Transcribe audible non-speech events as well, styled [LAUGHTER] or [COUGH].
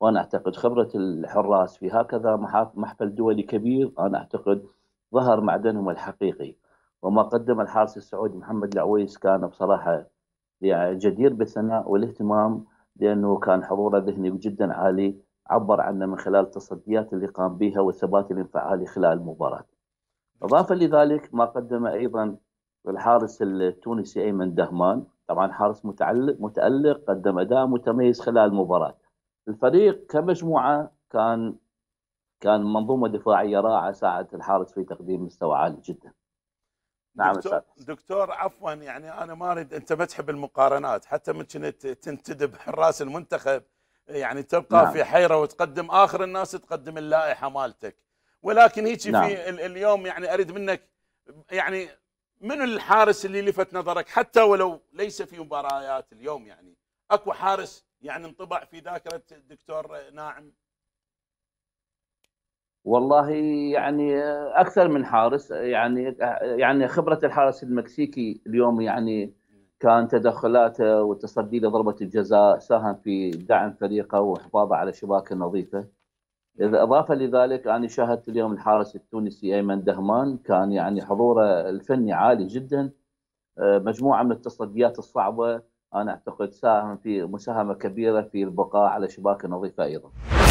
وانا اعتقد خبره الحراس في هكذا محفل دولي كبير انا اعتقد ظهر معدنهم الحقيقي وما قدم الحارس السعودي محمد العويس كان بصراحه يعني جدير بالثناء والاهتمام لانه كان حضوره ذهني جدا عالي عبر عنه من خلال التصديات اللي قام بها والثبات الانفعالي خلال المباراه. اضافه لذلك ما قدم ايضا الحارس التونسي ايمن دهمان طبعا حارس متعلق متالق قدم اداء متميز خلال المباراه. الفريق كمجموعه كان كان منظومه دفاعيه رائعه ساعدت الحارس في تقديم مستوى عالي جدا. نعم دكتور, دكتور عفوا يعني انا ما اريد انت ما تحب المقارنات حتى من كنت تنتدب حراس [LAUGHS] المنتخب يعني تبقى نعم. في حيره وتقدم اخر الناس تقدم اللائحه مالتك ولكن هيك نعم. في اليوم يعني اريد منك يعني من الحارس اللي لفت نظرك حتى ولو ليس في مباريات اليوم يعني اكو حارس يعني انطبع في ذاكره الدكتور ناعم والله يعني اكثر من حارس يعني يعني خبره الحارس المكسيكي اليوم يعني كان تدخلاته والتصدي لضربه الجزاء ساهم في دعم فريقه وحفاظه على شباكه نظيفه. اذا اضافه لذلك انا شاهدت اليوم الحارس التونسي ايمن دهمان كان يعني حضوره الفني عالي جدا آه، مجموعه من التصديات الصعبه انا اعتقد ساهم في مساهمه كبيره في البقاء على شباك نظيفه ايضا.